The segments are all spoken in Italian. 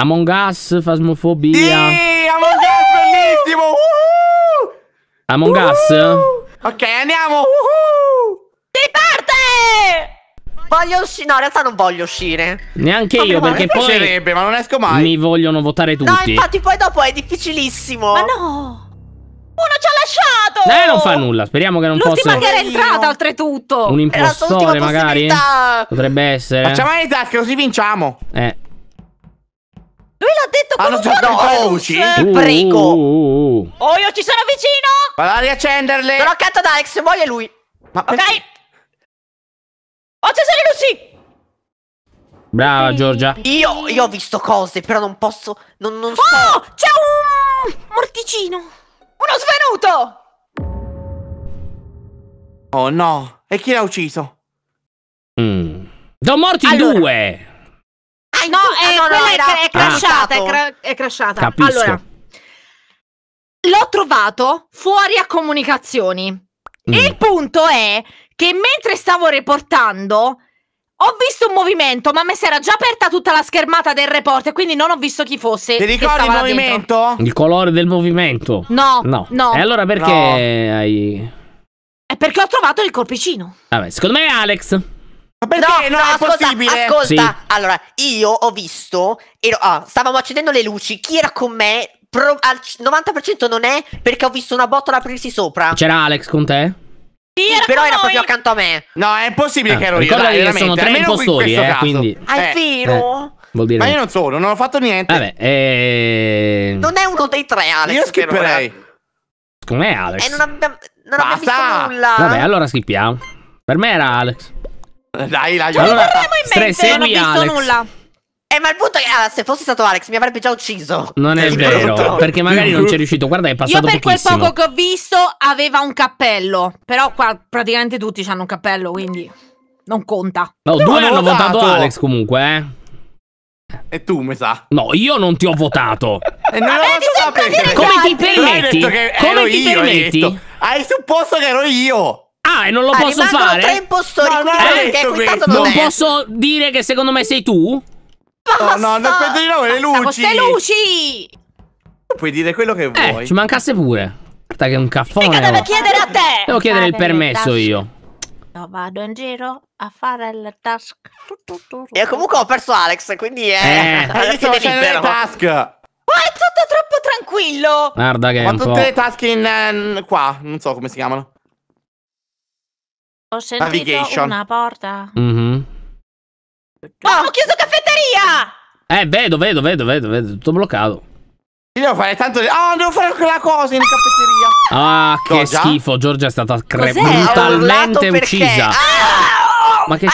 Among Us, Fasmofobia. Sì, Among Us, bellissimo! Uh -huh. Among uh -huh. Us? Ok, andiamo! Uh -huh. Si parte! Voglio uscire. No, in realtà non voglio uscire. Neanche io, perché poi. Mi piacerebbe, ma non esco mai. Mi vogliono votare tutti. No, infatti, poi dopo è difficilissimo. Ma no! Uno ci ha lasciato! Eh, non fa nulla. Speriamo che non possa. L'ultima che era entrata, oltretutto. Un impostore, magari. Potrebbe essere. Facciamo le tasche, così vinciamo. Eh l'ha detto con Hanno ah, un tono no, Ti oh, eh. uh, uh, uh, prego. Oh, io ci sono vicino. Vado a riaccenderle. Però accanto ad Alex, se vuole lui. Ma ok. Perché? Oh, Cesare Lucy. Brava Giorgia. Io, io, ho visto cose, però non posso. Non, non so. Oh, c'è un morticino. Uno svenuto. Oh no. E chi l'ha ucciso? Mm. Don Morty allora, due in no, è, eh, no, no, era... è, crashata, ah. è, cra è crashata. Capisco. Allora, l'ho trovato fuori a comunicazioni. Mm. Il punto è che mentre stavo reportando, ho visto un movimento, ma mi si era già aperta tutta la schermata del report, quindi non ho visto chi fosse. Ti ricordi il movimento? Dentro. Il colore del movimento? No. No. no. E allora perché no. hai. È perché ho trovato il corpicino. Vabbè, secondo me è Alex. Ma perché no, non no, è ascolta, possibile? Ascolta, sì. allora, io ho visto, ero, ah, stavamo accendendo le luci, chi era con me pro, al 90% non è perché ho visto una botola aprirsi sopra. C'era Alex con te? Sì, era però era noi. proprio accanto a me. No, è impossibile eh, che ero io. Dai, che sono tre impostori, eh, quindi. Ah, è eh, vero? Eh, ma io non sono, non ho fatto niente. Vabbè, eh... Non è uno dei tre, Alex. Io skipperei. Come è Alex. Eh, non abbiamo, non abbiamo visto nulla. Vabbè, allora skippiamo. Per me era Alex. Dai, la io. Cioè, allora, stre- segui non ho visto Alex. nulla. Eh, ma il punto è che allora, se fosse stato Alex mi avrebbe già ucciso. Non è, vero, perché magari non c'è riuscito. Guarda, è passato pochissimo. Io per pochissimo. quel poco che ho visto aveva un cappello, però qua praticamente tutti hanno un cappello, quindi non conta. No, Però due hanno votato. votato. Alex comunque, eh. E tu, mi sa. No, io non ti ho votato. e non eh, lo so Come ti permetti? Come ti permetti? Hai supposto che ero io. Ah, e non lo ah, posso fare? tre impostori no, qui, no, non, non posso dire che secondo me sei tu? Basta. No, no, non puoi dire le luci. Queste luci! Puoi dire quello che eh, vuoi. Eh, ci mancasse pure. Guarda che è un caffone. Mica devo chiedere a te. Devo chiedere il permesso io. No, vado in giro a fare il task. E comunque ho perso Alex, quindi è... Eh, adesso c'è le task. Ma è tutto troppo tranquillo. Guarda che Ho tutte le task in... Ehm, qua, non so come si chiamano. Ho sentito Navigation. una porta. Mm -hmm. No, ah, ah! ho chiuso caffetteria! Eh, vedo, vedo, vedo, vedo, vedo, tutto bloccato. Io devo fare tanto... Ah, oh, devo fare quella cosa in caffetteria. Ah, che Giorgia? schifo, Giorgia è stata cre- brutalmente uccisa. Ah, Ma che ah!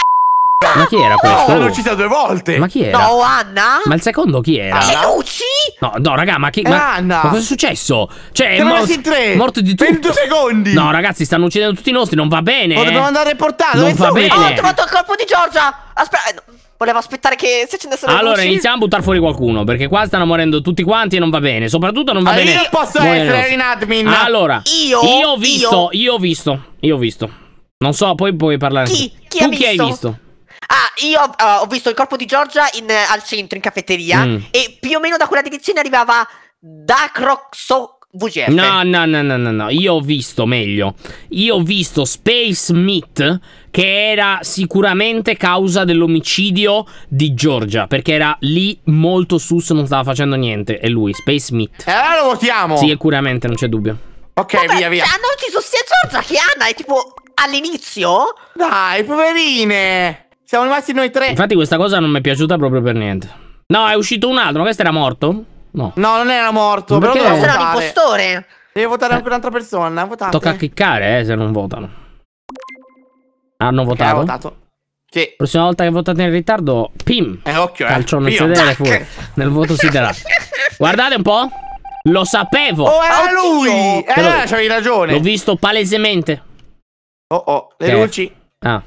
Ma chi era questo? No, l'ho uccisa due volte. Ma chi era? No, Anna. Ma il secondo chi era? Eh, Lenucci? No, no, raga, ma chi? Ma, eh, Anna. ma cosa è successo? Cioè, è morto, tre. morto di tutto. 20 secondi. No, ragazzi, stanno uccidendo tutti i nostri, non va bene. Oh, dobbiamo andare a portarlo. Non va bene. Oh, ho trovato il colpo di Giorgia. Aspetta. Eh, volevo aspettare che se ce ne sono Allora, luci... iniziamo a buttare fuori qualcuno. Perché qua stanno morendo tutti quanti e non va bene. Soprattutto non va allora, bene. Io posso essere in admin. Allora, io, io ho visto, io, io ho visto, io ho visto. Non so, poi puoi parlare. Chi? Chi tu chi visto? hai visto? Ah, io uh, ho visto il corpo di Giorgia in, uh, al centro, in caffetteria, mm. e più o meno da quella direzione arrivava da Croxo. VGF. No, no, no, no, no, no, io ho visto meglio. Io ho visto Space Meat che era sicuramente causa dell'omicidio di Giorgia, perché era lì molto sus, non stava facendo niente, e lui, Space Meat. E eh, allora lo votiamo! Sì, Sicuramente, non c'è dubbio. Ok, Vabbè, via, via. Cioè, non ci sono sia Giorgia che Anna, è tipo all'inizio? Dai, poverine! Siamo rimasti noi tre. Infatti questa cosa non mi è piaciuta proprio per niente. No, è uscito un altro, ma questo era morto? No. No, non era morto, Perché? però questo era un impostore. Devi votare eh. anche un'altra persona, votate. Tocca a cliccare, eh, se non votano. Ah, hanno okay, votato? votato. Sì. La prossima volta che votate in ritardo, pim. Eh, occhio, eh. Calcio nel sedere fuori. Nel voto si darà. Guardate un po'. Lo sapevo. Oh, era oh, lui. Eh, allora c'avevi ragione. L'ho visto palesemente. Oh, oh, le luci. Ah.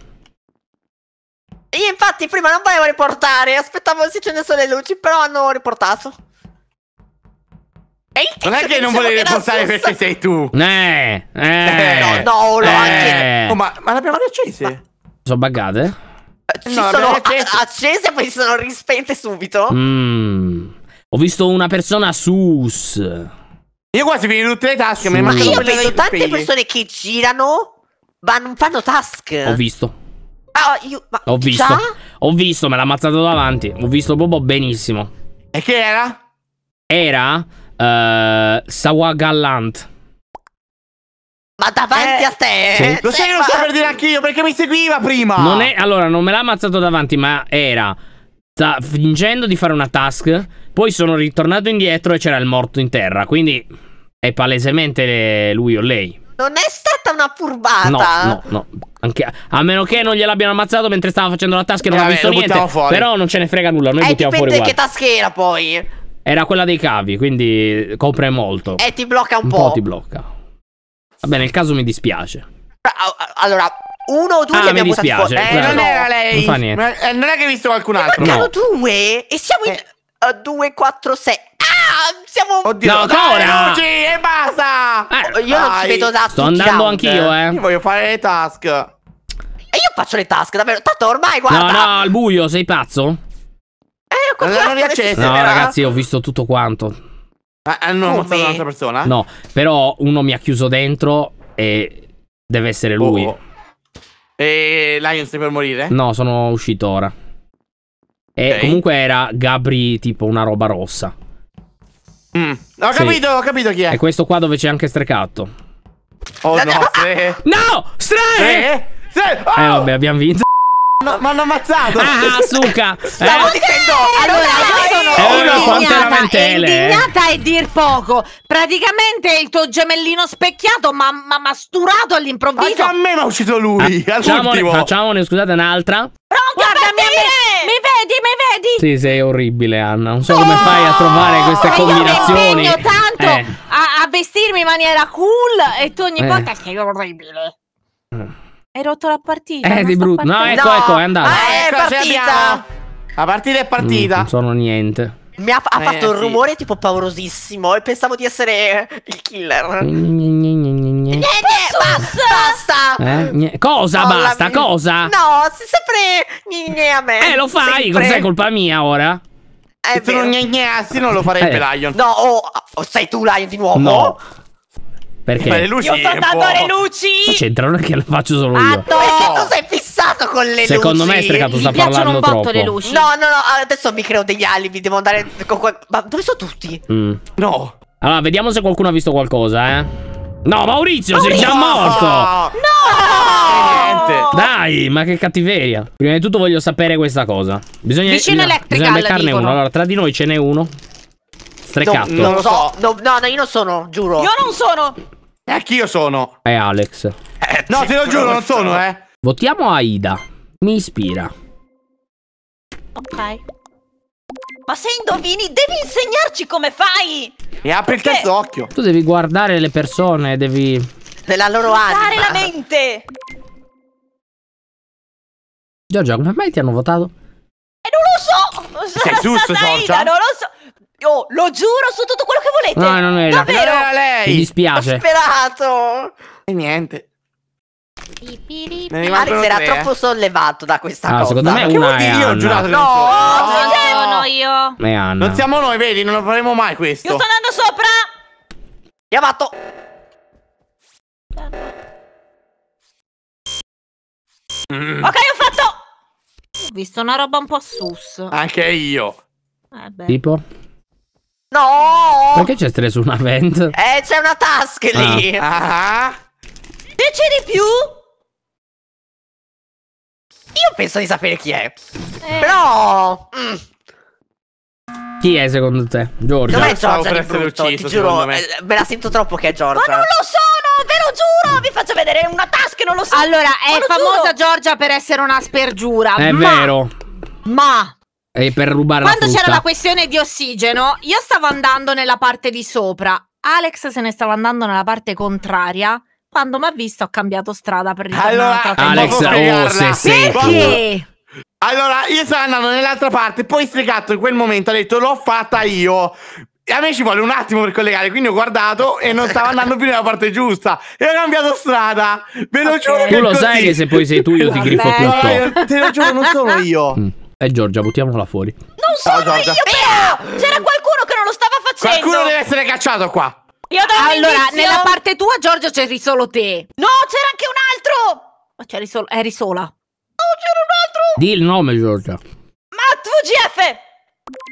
Io infatti prima non volevo riportare, aspettavo che si accendessero le luci, però hanno riportato. E non è che non volevi riportare perché sei tu. Eh, eh, no, no, lo eh. anche. Oh, ma, ma l'abbiamo riaccese? Ma... Sono buggate? Eh, ci no, sono accese. accese e poi si sono rispente subito. Mm. Ho visto una persona sus. Io quasi vedo tutte le tasche. Ma io vedo tante persone che girano, ma non fanno task. Ho visto. Ah, ah, io... Ma ho visto. Già? Ho visto, me l'ha ammazzato davanti. Ho visto Bobo benissimo. E che era? Era... Uh, eh, Sawagalant. Ma davanti eh, a te? Eh? Sì. Lo sai che lo cioè, sto per dire anch'io perché mi seguiva prima. Non è, allora, non me l'ha ammazzato davanti, ma era fingendo di fare una task. Poi sono ritornato indietro e c'era il morto in terra. Quindi è palesemente lui o lei. Non è stato stata una furbata. No, no, no. Anche, a meno che non gliel'abbiano ammazzato mentre stava facendo la tasca e non eh, ha visto niente. Fuori. Però non ce ne frega nulla. Noi eh, buttiamo fuori. Ma che tasca era poi? Era quella dei cavi, quindi copre molto. E eh, ti blocca un, un po'. Un po' ti blocca. Va bene, il caso mi dispiace. Ah, ah, allora, uno o due ah, li abbiamo buttati fuori. Eh, certo. non era lei. Non fa niente. Eh, non è che hai visto qualcun altro. Ne mancano no. due e siamo in eh. Eh, due, quattro, 6 siamo Oddio, no, ancora! Luci, e basta! Eh, io non ci vedo da Sto andando anch'io, eh. Io voglio fare le task. E io faccio le task, davvero. Tanto ormai, guarda. No, no, al buio, sei pazzo? Eh, qua eh, non riaccese. No, ragazzi, ho visto tutto quanto. Ah, non ho ammazzato un'altra persona? No, però uno mi ha chiuso dentro e deve essere lui. Oh. E Lion stai per morire? No, sono uscito ora. E okay. comunque era Gabri tipo una roba rossa. Mm. Ho sì. capito, ho capito chi è. È questo qua dove c'è anche Strecatto. Oh no, no, Stre! No! Stre! Eh oh! vabbè, abbiamo vinto. No, mi hanno ammazzato! Ah, ah Suca Stavo eh? dicendo! Allora, io sono eh, indignata, eh. indignata e dir poco! Praticamente il tuo gemellino specchiato Ma ha masturato all'improvviso! Anche a me mi ha uscito lui! Ah, facciamone, facciamone, scusate, un'altra! Pronto, guardami a me! Mi vedi, mi vedi? Sì, sei orribile, Anna. Non so oh, come fai a trovare queste combinazioni. Io mi impegno tanto eh. a, a, vestirmi in maniera cool e tu ogni eh. volta sei orribile. Eh. Hai rotto la partita. Eh, di brutto. No, ecco, ecco, è andata. Ah, eh, è ecco, partita. La partita è mm, partita. Mm, non sono niente. Mi ha, ha eh, fatto sì. un rumore tipo paurosissimo e pensavo di essere il killer. Niente, basta, basta. Eh? Cosa oh, basta? Cosa? No, sei sempre niente a me. Eh, lo fai, cos'è colpa mia ora? Eh, se non gnegneassi non lo farebbe eh. Lion. No, oh, oh, sei tu Lion di nuovo? No. Perché? Ma le luci io sto dando le luci! Non c'entra, non è che la faccio solo io. Atto! Perché tu sei fissato con le luci? Secondo me Strecato sta parlando un botto Le luci. No, no, no, adesso mi creo degli alibi, devo andare... Ma dove sono tutti? Mm. No! Allora, vediamo se qualcuno ha visto qualcosa, eh. No, Maurizio, Maurizio! sei già morto! No! no! Dai, ma che cattiveria. Prima di tutto voglio sapere questa cosa. Bisogna, Vicino bisogna beccarne dicono. uno. Allora, tra di noi ce n'è uno. Strecato. No, non lo so. No, no, io non sono, giuro. Io non sono. E io sono. È Alex. Eh, no, te lo giuro, non sono, eh. Votiamo Aida. Mi ispira. Ok. Ma se indovini, devi insegnarci come fai! E apri Perché? il terzo occhio. Tu devi guardare le persone, devi... Della loro Guardare anima. la mente! Giorgio, come mai ti hanno votato? E eh, non lo so! Sei giusto, Giorgio? Non lo so! Oh, lo giuro su tutto quello che volete. No, non era, Davvero? non era lei. Mi dispiace. Ho sperato. E niente. Alex era troppo sollevato da questa no, ah, cosa. Secondo me che vuol dire io ho giurato No, no, non sono io. Ma è Anna. Non siamo noi, vedi, non lo faremo mai questo. Io sto andando sopra. Chiamato. Mm. Ok, ho fatto. Ho visto una roba un po' sus. Anche io. Vabbè. Eh, tipo? No! Perché c'è stress su una vent? Eh, c'è una task lì! Ah. ah. Dici di più? Io penso di sapere chi è. Eh. Però... Mm. Chi è secondo te? Giorgia? Dov'è è Giorgia di brutto, ucciso, ti giuro. Me. Eh, me. la sento troppo che è Giorgia. Ma non lo sono, ve lo giuro! Vi faccio vedere una task, non lo so. Allora, è famosa giuro. Giorgia per essere una spergiura. È ma... vero. Ma e per rubare Quando la c'era la questione di ossigeno, io stavo andando nella parte di sopra. Alex se ne stava andando nella parte contraria. Quando mi ha visto ho cambiato strada per ritornare allora, eh, Alex, oh, se Perché? Allora, io stavo andando nell'altra parte, poi stregato in quel momento ha detto l'ho fatta io. E a me ci vuole un attimo per collegare, quindi ho guardato e non stavo andando più nella parte giusta. E ho cambiato strada. Ve lo okay. giuro. Tu lo così. sai che se poi sei tu io ti grifo più. tutto. Allora, te lo giuro, non sono io. Mm. Eh Giorgia, buttiamola fuori. Non sono Ciao, Giorgia. io! C'era qualcuno che non lo stava facendo! Qualcuno deve essere cacciato qua! Io do Allora, nella parte tua, Giorgia, c'eri solo te. No, c'era anche un altro! Ma c'eri solo... eri sola. No, oh, c'era un altro! Di il nome, Giorgia. Matt VGF!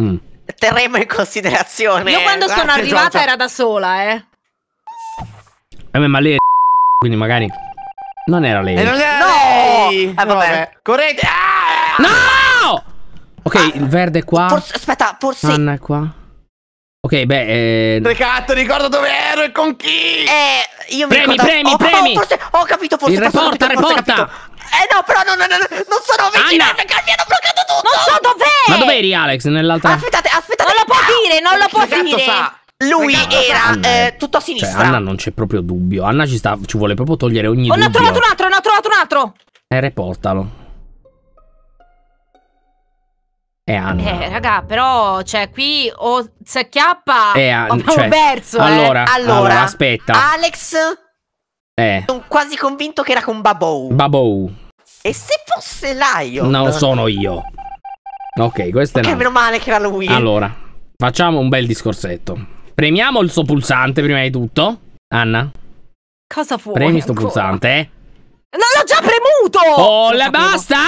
Mm. Terremo in considerazione. Io quando Grazie, sono arrivata Giorgia. era da sola, eh. Eh, ma lei è... quindi magari... Non era lei. Eh, non era no! lei. Eh, vabbè. vabbè. Correte. Ah! No! Ok, ah. il verde è qua. Forse, aspetta, forse. Anna è qua. Ok, beh. Eh... Recato, ricordo dove ero e con chi. Eh, io mi premi, ricordo... premi, oh, oh premi. Oh, ho capito, forse. Il reporta, reporta. Eh no, però non, non, non sono vicino. Anna. Perché mi hanno bloccato tutto. Non so dov'è. Ma dov'eri, Alex? Nell'altra. Aspettate, aspettate. Non lo può ah! dire, non lo può dire. Sa. Lui era eh, eh, tutto a sinistra. Cioè, Anna non c'è proprio dubbio. Anna ci, sta, ci vuole proprio togliere ogni oh, dubbio. Ne ho trovato un altro, ne ho trovato un altro. Eh, reportalo. Eh, Anna. Eh, raga, però, cioè, qui o oh, se chiappa eh, ho cioè, perso, eh. allora, eh. allora, allora, aspetta. Alex... Eh. Sono quasi convinto che era con Babou. Babou. E se fosse Lion? No, sono io. Ok, questo è... Che meno male che era lui. Allora, facciamo un bel discorsetto. Premiamo il suo pulsante prima di tutto. Anna. Cosa vuoi? Premi sto ancora? pulsante. Eh. Non l'ho già premuto! Oh, la basta!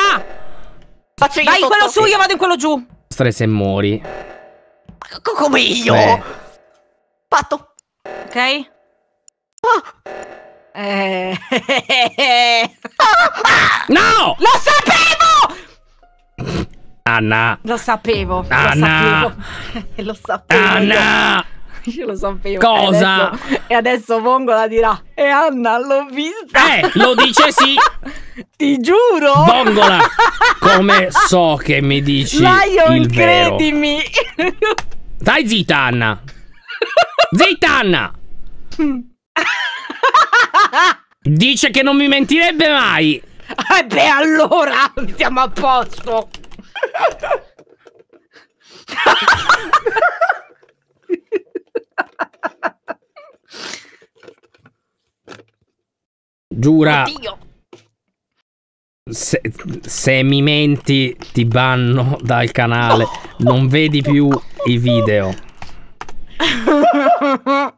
Faccio io Vai in quello su, io vado in quello giù. Stare se muori. Co come io? Eh. Patto. Ok. Ah. Eh. ah. No! Lo sapevo! Anna. Lo sapevo. Anna. Lo sapevo. Lo sapevo. Anna. Io lo sapevo. Cosa? E adesso, e adesso Vongola dirà: E Anna, l'ho vista. Eh, lo dice sì. Ti giuro. Vongola, come so che mi dici. Lion, il vero. Dai, zitta, Anna. Zitta, Anna. Dice che non mi mentirebbe mai. Eh beh, allora siamo a posto. Giura. Oddio. Se, se, mi menti ti banno dal canale. Non vedi più i video.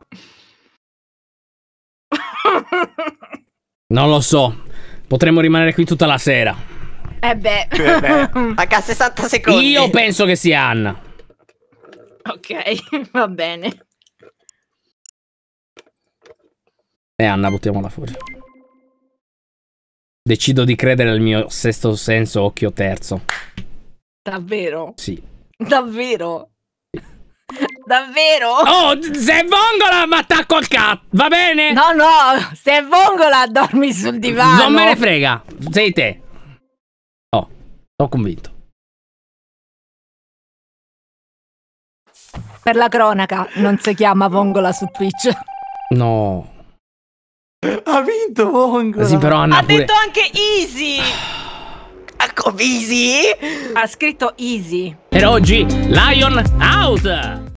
Non lo so. Potremmo rimanere qui tutta la sera. Eh beh. a eh beh. 60 secondi. Io penso che sia Anna. Ok, va bene. E eh, Anna, buttiamola fuori. Decido di credere al mio sesto senso occhio terzo. Davvero? Sì. Davvero? Davvero? Oh, se vongola mi attacco al cat, va bene? No, no, se vongola dormi sul divano. Non me ne frega, sei te. Oh, sono convinto. Per la cronaca, non si chiama vongola su Twitch. No. Ha vinto Vongo! Eh sì, però Anna ha pure... detto anche Easy! Ecco, Easy! Ha scritto Easy. Per oggi, Lion out!